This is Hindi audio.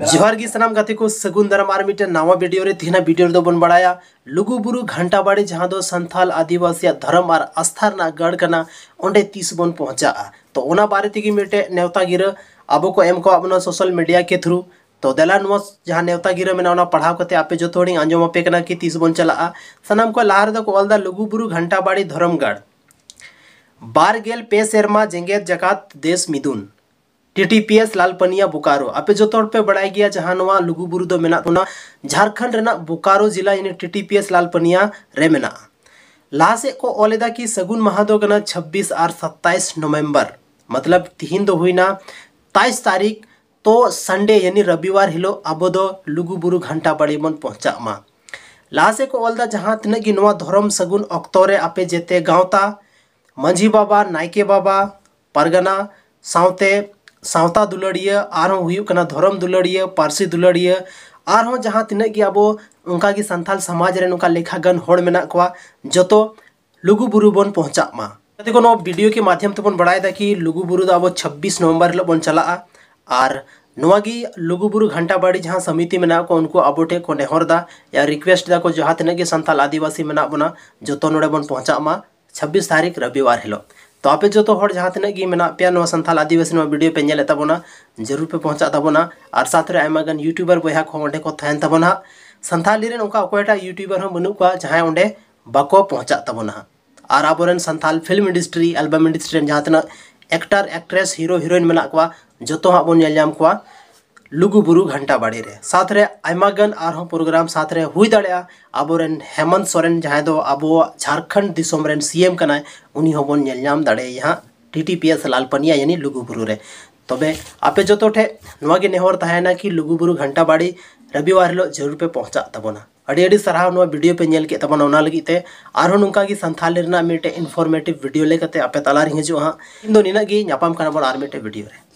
जोहार गी सामान गाते को सगुन दराम आर मिट्टन नवा भिडियो रे तीना भिडियो रे बन बड़ाया घंटा बाड़ी जहां दो संथाल आदिवासी धर्म और आस्था रना गढ़ कना ओंडे तीस बन पहुंचा तो ओना बारे तेगी मिटे नेवता गिर अब को एम को अपना सोशल मीडिया के थ्रू तो दलान नुआ जहाँ नेवता गिरा मेना पढ़ाव करते आपे जो थोड़ी आंजम पे कना कि तीस बन चला सामान को लाहा रे को अलदा लुगुबुरु घंटाबाड़ी धर्मगढ़ बारगेल पे सेरमा जेंगेत जकात देश मिदुन टीटीपीएस लालपनिया बोकारो आपे जो तौर पे बढ़ाई गया जहां लुगुबुरु दो मेना झारखंड रेना बोकारो जिला यानी टीटीपीएस लालपनिया रे मेना लाहा को ओलेदा की सगुन माह दो गना 26 और 27 नवंबर मतलब तीन दो हुई ना 23 तारीख तो संडे यानी रविवार हिलो अब दो लुगुबुरु घंटा बड़ी मन पहुंचा मा लाहा को ओलदा जहां तने की नवा धर्म सगुन अक्तोरे आपे जेते गांवता मंझी बाबा नायके बाबा परगना सावते सावता दुलड़िया आर हूँ हूँ दुलड़िया पारसी दुलड़िया आर हूँ जहाँ तक गया अब उनका सानथाल समाज नौका लेखागन मे जो तो लुगुबू बन पहुँचा मा देखो नो वीडियो के माध्यम तो बड़ा कि लुगुबू अब छब्बीस नवंबर हिलोब बन चला आर नवागी लुगुबू घंटाबाड़ी जहाँ समिति में उनको अब टेहरदा या रिक्वेस्ट दाको जहाँ तक सानथाल आदिवासी मे बना जो नोड़ बन पहुँचा मा छब्बीस तारीख रविवार हिलोब तो आप जो तो हर जहाँ तक पे नवा आदिवासी वीडियो पे तबना जरूर पे पहुँचा तबना और साथ में यूट्यूबर बया को अंडे को तहन तबना संथाली रे यूट्यूबर हम बनू का जहाँ अंडे बाको पहुँचा तबना और अब Santhal film industry album industry जहाँ तक एक्टर एक्ट्रेस हिरो हीरोइन मे जो तो हाँ बन को लुगुबुरु घंटा बाड़ी रे साथ रे आयमागन आर प्रोग्राम साथ रे हुई दड़ा आबोरेन हेमंत सोरेन जहां दो अब झारखंड दिसोम रेन सीएम कनाय उनी होबोन जलजाम दड़े यहां टीटीपीएस लालपनिया यानी लुगुबुरु रे तबे आपे जो तो ठे नवागे नेहवर तहे ना कि लुगुबुरु घंटा बाड़ी रविवार लो जरूर पे पहुंचा तबोना अड़ी अड़ी सराह नवा वीडियो पे नेल के तबोना उना लगी ते आरो नुका कि संथाल रेना मिटे इन्फॉर्मेटिव वीडियो लेकते आपे तलार हिजो हां इन दोनों निना गी न्यापाम करना बड़ आर मिटे वीडियो रे